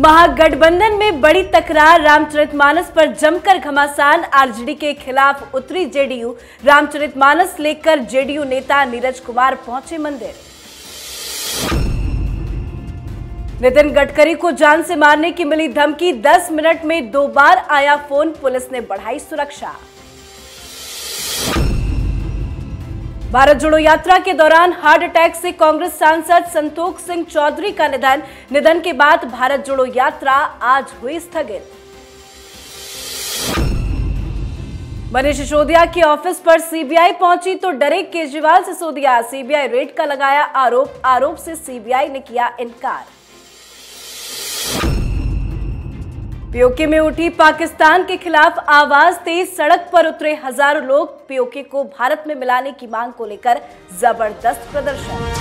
महागठबंधन में बड़ी तकरार रामचरितमानस पर जमकर घमासान आरजेडी के खिलाफ उतरी जेडीयू रामचरितमानस लेकर जेडीयू नेता नीरज कुमार पहुंचे मंदिर नितिन गडकरी को जान से मारने की मिली धमकी 10 मिनट में दो बार आया फोन पुलिस ने बढ़ाई सुरक्षा भारत जोड़ो यात्रा के दौरान हार्ट अटैक से कांग्रेस सांसद संतोख सिंह चौधरी का निधन निधन के बाद भारत जोड़ो यात्रा आज हुई स्थगित मनीष सिसोदिया के ऑफिस पर सीबीआई पहुंची तो डरे केजरीवाल सिसोदिया सीबीआई रेड का लगाया आरोप आरोप से सीबीआई ने किया इनकार पीओके में उठी पाकिस्तान के खिलाफ आवाज तेज सड़क पर उतरे हजारों लोग पीओके को भारत में मिलाने की मांग को लेकर जबरदस्त प्रदर्शन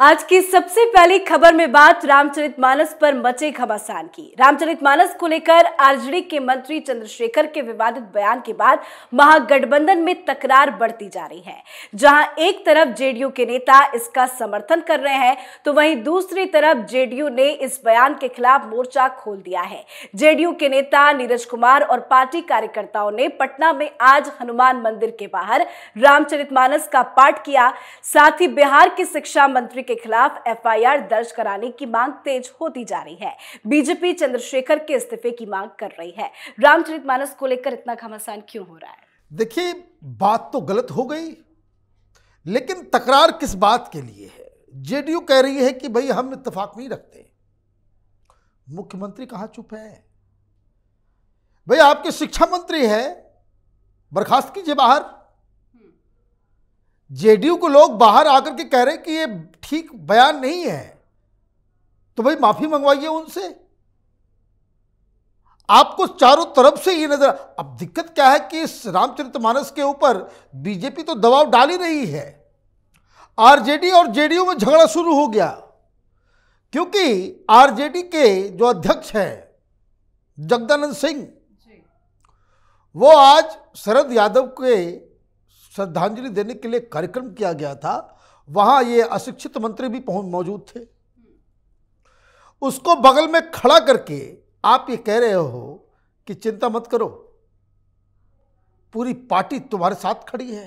आज की सबसे पहली खबर में बात रामचरितमानस पर मचे घमासान की रामचरितमानस को लेकर आरजेडी के मंत्री चंद्रशेखर के विवादित बयान के बाद महागठबंधन में तकरार बढ़ती जा रही है जहां एक तरफ जेडीयू के नेता इसका समर्थन कर रहे हैं तो वहीं दूसरी तरफ जेडीयू ने इस बयान के खिलाफ मोर्चा खोल दिया है जेडीयू के नेता नीरज कुमार और पार्टी कार्यकर्ताओं ने पटना में आज हनुमान मंदिर के बाहर रामचरित का पाठ किया साथ ही बिहार के शिक्षा मंत्री के खिलाफ एफआईआर दर्ज कराने की मांग तेज होती जा रही है बीजेपी चंद्रशेखर के इस्तीफे की मांग कर रही है रामचरित मानस को लेकर इतना घमासान क्यों हो रहा है देखिए बात तो गलत हो गई लेकिन तकरार किस बात के लिए है जेडीयू कह रही है कि भाई हम इतफाक नहीं रखते मुख्यमंत्री कहां चुप है भाई आपके शिक्षा मंत्री है बर्खास्त कीजिए बाहर जेडीयू को लोग बाहर आकर के कह रहे कि ये ठीक बयान नहीं है तो भाई माफी मंगवाइए उनसे आपको चारों तरफ से ये नजर अब दिक्कत क्या है कि इस रामचरितमानस के ऊपर बीजेपी तो दबाव डाल ही रही है आरजेडी और जेडीयू में झगड़ा शुरू हो गया क्योंकि आरजेडी के जो अध्यक्ष हैं जगदानंद सिंह वो आज शरद यादव के श्रद्धांजलि देने के लिए कार्यक्रम किया गया था वहां ये अशिक्षित मंत्री भी मौजूद थे उसको बगल में खड़ा करके आप ये कह रहे हो कि चिंता मत करो पूरी पार्टी तुम्हारे साथ खड़ी है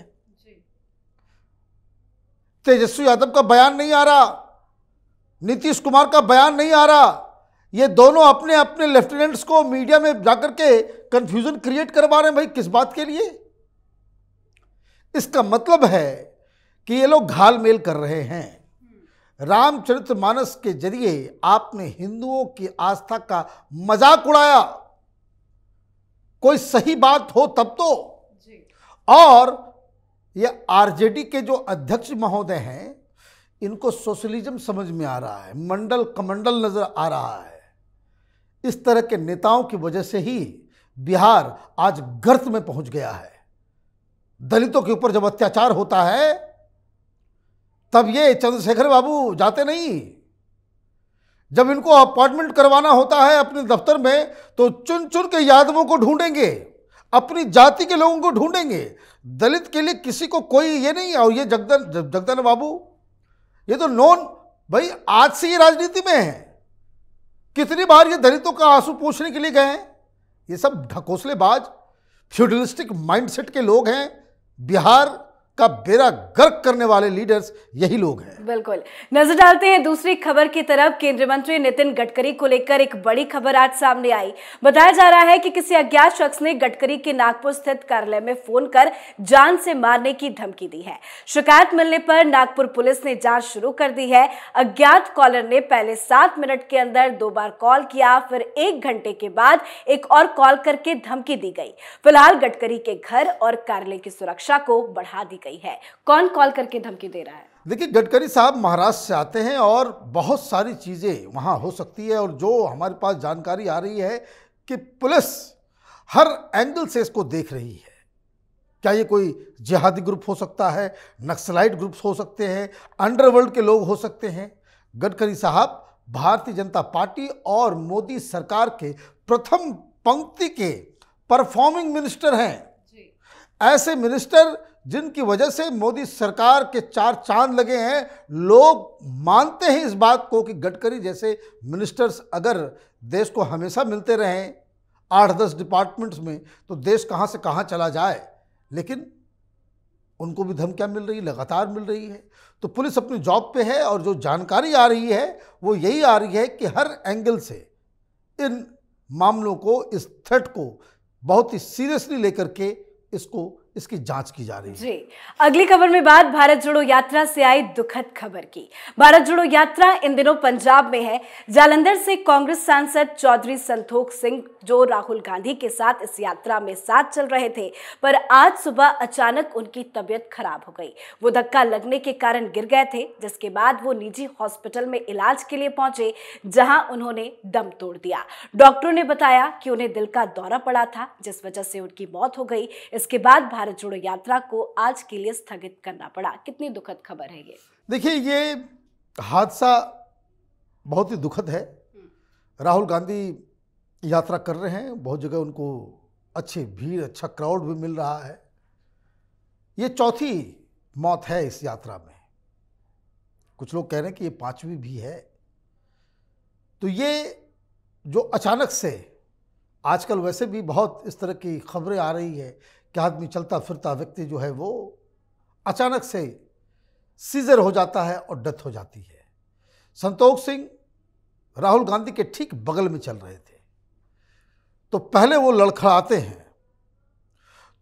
तेजस्वी यादव का बयान नहीं आ रहा नीतीश कुमार का बयान नहीं आ रहा ये दोनों अपने अपने लेफ्टिनेंट्स को मीडिया में जाकर के कंफ्यूजन क्रिएट करवा रहे हैं भाई किस बात के लिए इसका मतलब है कि ये लोग घाल मेल कर रहे हैं रामचरित्र मानस के जरिए आपने हिंदुओं की आस्था का मजाक उड़ाया कोई सही बात हो तब तो और ये आरजेडी के जो अध्यक्ष महोदय हैं इनको सोशलिज्म समझ में आ रहा है मंडल कमंडल नज़र आ रहा है इस तरह के नेताओं की वजह से ही बिहार आज गर्त में पहुंच गया है दलितों के ऊपर जब अत्याचार होता है तब ये चंद्रशेखर बाबू जाते नहीं जब इनको अपॉइंटमेंट करवाना होता है अपने दफ्तर में तो चुन चुन के यादवों को ढूंढेंगे अपनी जाति के लोगों को ढूंढेंगे दलित के लिए किसी को कोई ये नहीं और ये जगदन जगदन बाबू ये तो नॉन भाई आज से ये राजनीति में है कितनी बार ये दलितों का आंसू पूछने के लिए गए हैं ये सब ढकोसलेबाज फ्यूडलिस्टिक माइंडसेट के लोग हैं बिहार का बेरा गर्क करने वाले लीडर्स यही लोग हैं बिल्कुल नजर डालते हैं दूसरी खबर की तरफ केंद्रीय मंत्री नितिन गडकरी को लेकर एक बड़ी खबर आज सामने आई बताया जा रहा है कि किसी अज्ञात शख्स ने गडकरी के नागपुर स्थित कार्यालय में फोन कर जान से मारने की धमकी दी है शिकायत मिलने पर नागपुर पुलिस ने जांच शुरू कर दी है अज्ञात कॉलर ने पहले सात मिनट के अंदर दो बार कॉल किया फिर एक घंटे के बाद एक और कॉल करके धमकी दी गई फिलहाल गडकरी के घर और कार्यालय की सुरक्षा को बढ़ा दी गई गई है कौन कॉल करके धमकी दे रहा है देखिए गडकरी साहब महाराष्ट्र से आते हैं और बहुत सारी चीज़ें वहाँ हो सकती है और जो हमारे पास जानकारी आ रही है कि पुलिस हर एंगल से इसको देख रही है क्या ये कोई जिहादी ग्रुप हो सकता है नक्सलाइट ग्रुप्स हो सकते हैं अंडरवर्ल्ड के लोग हो सकते हैं गडकरी साहब भारतीय जनता पार्टी और मोदी सरकार के प्रथम पंक्ति के परफॉर्मिंग मिनिस्टर हैं ऐसे मिनिस्टर जिनकी वजह से मोदी सरकार के चार चांद लगे हैं लोग मानते हैं इस बात को कि गडकरी जैसे मिनिस्टर्स अगर देश को हमेशा मिलते रहें आठ दस डिपार्टमेंट्स में तो देश कहाँ से कहाँ चला जाए लेकिन उनको भी धमकियाँ मिल रही लगातार मिल रही है तो पुलिस अपनी जॉब पे है और जो जानकारी आ रही है वो यही आ रही है कि हर एंगल से इन मामलों को इस थ्रेट को बहुत ही सीरियसली लेकर के इसको इसकी जांच की जा रही है जी अगली खबर में बात भारत जोड़ो यात्रा से आई दुखद खबर की भारत जोड़ो यात्रा इन दिनों पंजाब में है जालंधर से कांग्रेस सांसद चौधरी संतोख सिंह जो राहुल गांधी के साथ इस यात्रा में साथ चल रहे थे पर आज सुबह अचानक उनकी तबियत खराब हो गई वो धक्का लगने के कारण गिर गए थे जिसके बाद वो निजी हॉस्पिटल में इलाज के लिए पहुंचे जहां उन्होंने दम तोड़ दिया डॉक्टरों ने बताया कि उन्हें दिल का दौरा पड़ा था जिस वजह से उनकी मौत हो गई इसके बाद भारत जोड़ो यात्रा को आज के लिए स्थगित करना पड़ा कितनी दुखद खबर है ये देखिए ये हादसा बहुत ही दुखद है हम्म। राहुल गांधी यात्रा कर रहे हैं बहुत जगह उनको अच्छी भीड़ अच्छा क्राउड भी मिल रहा है ये चौथी मौत है इस यात्रा में कुछ लोग कह रहे हैं कि ये पांचवी भी है तो ये जो अचानक से आजकल वैसे भी बहुत इस तरह की खबरें आ रही है कि आदमी चलता फिरता व्यक्ति जो है वो अचानक से सीजर हो जाता है और डेथ हो जाती है संतोख सिंह राहुल गांधी के ठीक बगल में चल रहे थे तो पहले वो लड़खड़ाते हैं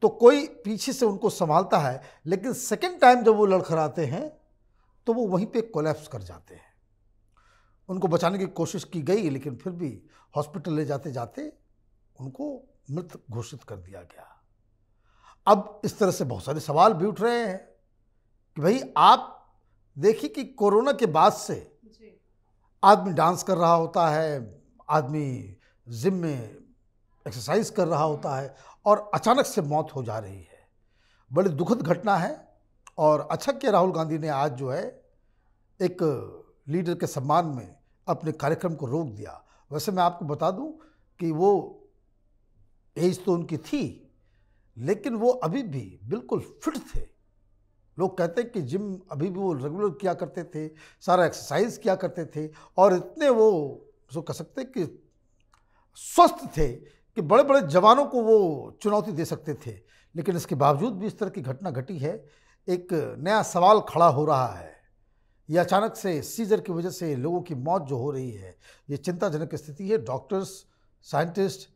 तो कोई पीछे से उनको संभालता है लेकिन सेकेंड टाइम जब वो लड़खड़ाते हैं तो वो वहीं पे कोलैप्स कर जाते हैं उनको बचाने की कोशिश की गई लेकिन फिर भी हॉस्पिटल ले जाते जाते उनको मृत घोषित कर दिया गया अब इस तरह से बहुत सारे सवाल भी उठ रहे हैं कि भाई आप देखिए कि कोरोना के बाद से आदमी डांस कर रहा होता है आदमी जिम में एक्सरसाइज कर रहा होता है और अचानक से मौत हो जा रही है बड़ी दुखद घटना है और अच्छा के राहुल गांधी ने आज जो है एक लीडर के सम्मान में अपने कार्यक्रम को रोक दिया वैसे मैं आपको बता दूं कि वो एज तो उनकी थी लेकिन वो अभी भी बिल्कुल फिट थे लोग कहते हैं कि जिम अभी भी वो रेगुलर किया करते थे सारा एक्सरसाइज किया करते थे और इतने वो जो कह सकते कि स्वस्थ थे कि बड़े बड़े जवानों को वो चुनौती दे सकते थे लेकिन इसके बावजूद भी इस तरह की घटना घटी है एक नया सवाल खड़ा हो रहा है ये अचानक से सीजर की वजह से लोगों की मौत जो हो रही है ये चिंताजनक स्थिति है डॉक्टर्स साइंटिस्ट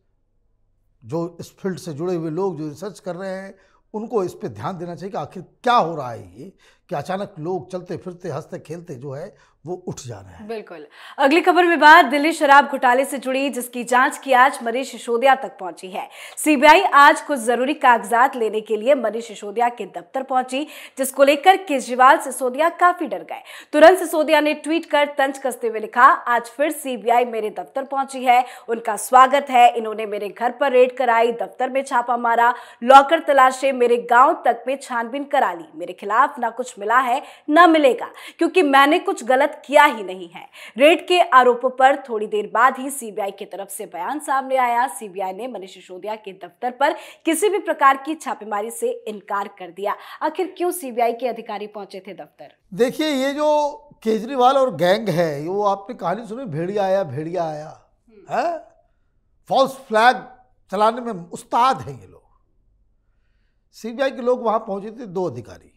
जो इस फील्ड से जुड़े हुए लोग जो रिसर्च कर रहे हैं उनको इस पर ध्यान देना चाहिए कि आखिर क्या हो रहा है ये कि अचानक लोग चलते फिरते हंसते खेलते जो है वो उठ जा रहे हैं बिल्कुल अगली खबर में बात दिल्ली शराब घोटाले से जुड़ी जिसकी जांच की आज मनीष सिसोदिया तक पहुंची है सीबीआई आज कुछ जरूरी कागजात लेने के लिए मनीष सिसोदिया के दफ्तर पहुंची जिसको लेकर केजरीवाल सिसोदिया काफी डर गए तुरंत सिसोदिया ने ट्वीट कर तंज कसते हुए लिखा आज फिर सीबीआई मेरे दफ्तर पहुंची है उनका स्वागत है इन्होंने मेरे घर पर रेड कराई दफ्तर में छापा मारा लॉकर तलाशे मेरे गाँव तक में छानबीन करा ली मेरे खिलाफ ना कुछ मिला है न मिलेगा क्योंकि मैंने कुछ गलत किया ही नहीं है रेड के आरोपों पर थोड़ी देर बाद ही सीबीआई की तरफ से बयान सामने आया सीबीआई ने मनीष सिसोदिया के दफ्तर पर किसी भी प्रकार की छापेमारी से इनकार कर दिया आखिर क्यों सीबीआई के अधिकारी पहुंचे थे दफ्तर देखिए ये जो केजरीवाल और गैंग है वो आपने कहानी सुनी भेड़िया आया भेड़िया आया है फॉल्स फ्लैग चलाने में उस्ताद हैं ये लोग सीबीआई के लोग वहां पहुंचे थे दो अधिकारी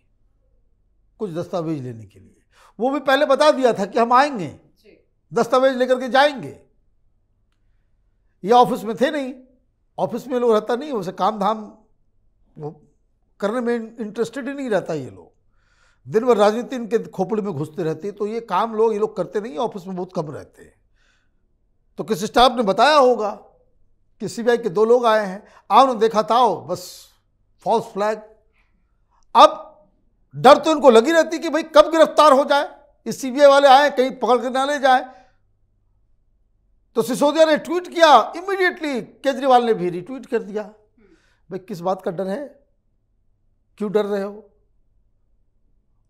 कुछ दस्तावेज लेने के लिए वो भी पहले बता दिया था कि हम आएंगे दस्तावेज लेकर के जाएंगे ये ऑफिस में थे नहीं ऑफिस में लोग रहता नहीं उसे काम धाम वो करने में इंटरेस्टेड ही नहीं रहता ये लोग दिन भर राजनीति इनके खोपड़ी में घुसते रहती तो ये काम लोग ये लोग करते नहीं ऑफिस में बहुत कम रहते हैं तो किसी स्टाफ ने बताया होगा कि सीबीआई के दो लोग आए हैं आओ देखा था बस फॉल्स फ्लैग अब डर तो इनको लगी रहती कि भाई कब गिरफ्तार हो जाए इस सीबीआई वाले आए कहीं पकड़ के ना ले जाए तो सिसोदिया ने ट्वीट किया इमीडिएटली केजरीवाल ने भी रिट्वीट कर दिया भाई किस बात का डर है क्यों डर रहे हो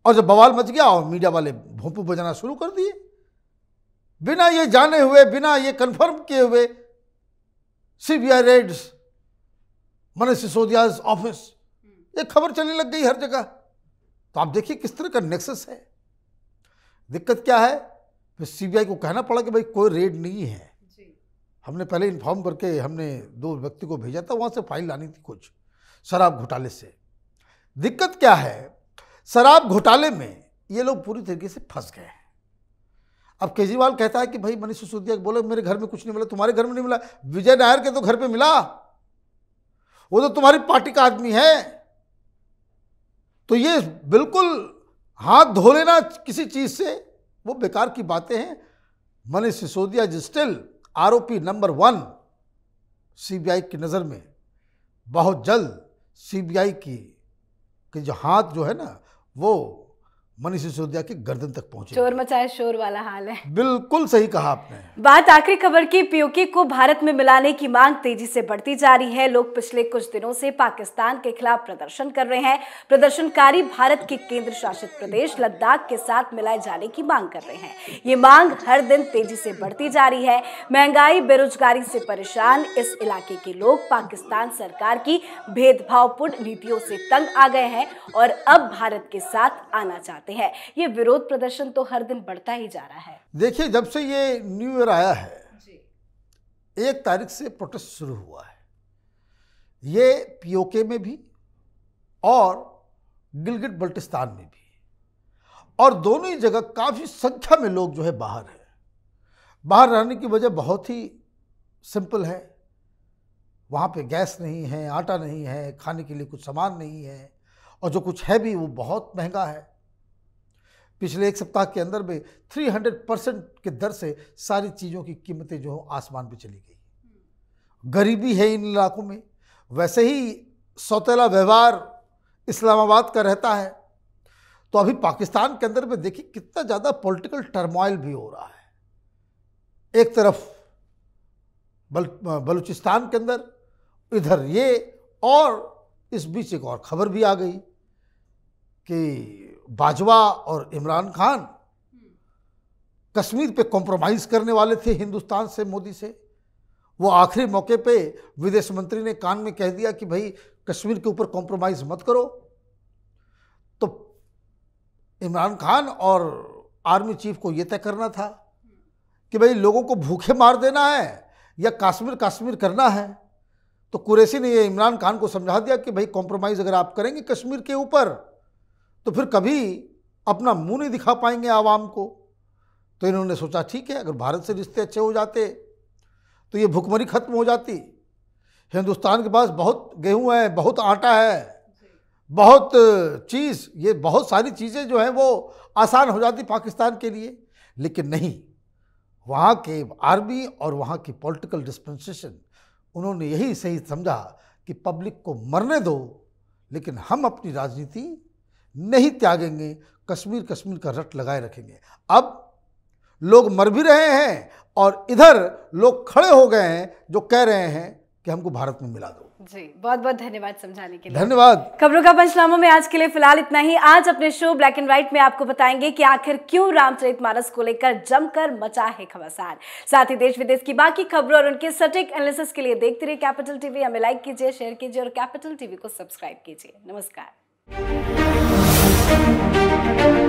और जब बवाल मच गया और मीडिया वाले भोंपू बजाना शुरू कर दिए बिना ये जाने हुए बिना ये कंफर्म किए हुए CBI raids Manish Sisodia office ये खबर चलने लग गई हर जगह तो आप देखिए किस तरह का नेक्सस है दिक्कत क्या है फिर सीबीआई को कहना पड़ा कि भाई कोई रेड नहीं है हमने पहले इन्फॉर्म करके हमने दो व्यक्ति को भेजा था वहाँ से फाइल लानी थी कुछ शराब घोटाले से दिक्कत क्या है शराब घोटाले में ये लोग पूरी तरीके से फंस गए हैं अब केजरीवाल कहता है कि भाई मनीष सिसोदिया बोले मेरे घर में कुछ नहीं मिला तुम्हारे घर में नहीं मिला विजय नायर के तो घर पे मिला वो तो तुम्हारी पार्टी का आदमी है तो ये बिल्कुल हाथ धो लेना किसी चीज़ से वो बेकार की बातें हैं मनीष सिसोदिया जी स्टिल आरोपी नंबर वन सीबीआई की नज़र में बहुत जल्द सीबीआई की कि जो हाथ जो है ना वो मनीष सिसोदिया की गर्दन तक पहुंचे चोर मचाए शोर वाला हाल है बिल्कुल सही कहा आपने बात आखिरी खबर की पीओके को भारत में मिलाने की मांग तेजी से बढ़ती जा रही है लोग पिछले कुछ दिनों से पाकिस्तान के खिलाफ प्रदर्शन कर रहे हैं प्रदर्शनकारी भारत के केंद्र शासित प्रदेश लद्दाख के साथ मिलाए जाने की मांग कर रहे हैं ये मांग हर दिन तेजी से बढ़ती जा रही है महंगाई बेरोजगारी से परेशान इस इलाके के लोग पाकिस्तान सरकार की भेदभावपूर्ण नीतियों से तंग आ गए हैं और अब भारत के साथ आना चाहते करते हैं ये विरोध प्रदर्शन तो हर दिन बढ़ता ही जा रहा है देखिए जब से ये न्यू ईयर आया है एक तारीख से प्रोटेस्ट शुरू हुआ है ये पीओके में भी और गिलगिट बल्टिस्तान में भी और दोनों ही जगह काफ़ी संख्या में लोग जो है बाहर है बाहर रहने की वजह बहुत ही सिंपल है वहाँ पे गैस नहीं है आटा नहीं है खाने के लिए कुछ सामान नहीं है और जो कुछ है भी वो बहुत महंगा है पिछले एक सप्ताह के अंदर में 300 परसेंट के दर से सारी चीज़ों की कीमतें जो हों आसमान पे चली गई गरीबी है इन इलाकों में वैसे ही सौतेला व्यवहार इस्लामाबाद का रहता है तो अभी पाकिस्तान के अंदर में देखिए कितना ज़्यादा पॉलिटिकल टर्मोइल भी हो रहा है एक तरफ बल बलूचिस्तान के अंदर इधर ये और इस बीच एक और खबर भी आ गई कि बाजवा और इमरान खान कश्मीर पे कॉम्प्रोमाइज़ करने वाले थे हिंदुस्तान से मोदी से वो आखिरी मौके पे विदेश मंत्री ने कान में कह दिया कि भाई कश्मीर के ऊपर कॉम्प्रोमाइज़ मत करो तो इमरान खान और आर्मी चीफ को ये तय करना था कि भाई लोगों को भूखे मार देना है या कश्मीर कश्मीर करना है तो कुरैसी ने ये इमरान खान को समझा दिया कि भाई कॉम्प्रोमाइज़ अगर आप करेंगे कश्मीर के ऊपर तो फिर कभी अपना मुंह नहीं दिखा पाएंगे आवाम को तो इन्होंने सोचा ठीक है अगर भारत से रिश्ते अच्छे हो जाते तो ये भुखमरी खत्म हो जाती हिंदुस्तान के पास बहुत गेहूं है बहुत आटा है बहुत चीज़ ये बहुत सारी चीज़ें जो हैं वो आसान हो जाती पाकिस्तान के लिए लेकिन नहीं वहाँ के आर्मी और वहाँ की पॉलिटिकल डिस्पेंसेशन उन्होंने यही सही समझा कि पब्लिक को मरने दो लेकिन हम अपनी राजनीति नहीं त्यागेंगे कश्मीर कश्मीर का रट लगाए रखेंगे अब लोग मर भी रहे हैं और इधर लोग खड़े हो गए हैं जो कह रहे हैं कि हमको भारत में मिला दो जी बहुत बहुत धन्यवाद समझाने के लिए धन्यवाद खबरों का पंचनामों में आज के लिए फिलहाल इतना ही आज अपने शो ब्लैक एंड व्हाइट में आपको बताएंगे कि आखिर क्यों रामचरित मानस को लेकर जमकर मचा है खबरसार साथ ही देश विदेश की बाकी खबरों और उनके सटीक एनालिसिस के लिए देखते रहिए कैपिटल टीवी हमें लाइक कीजिए शेयर कीजिए और कैपिटल टीवी को सब्सक्राइब कीजिए नमस्कार Thank you.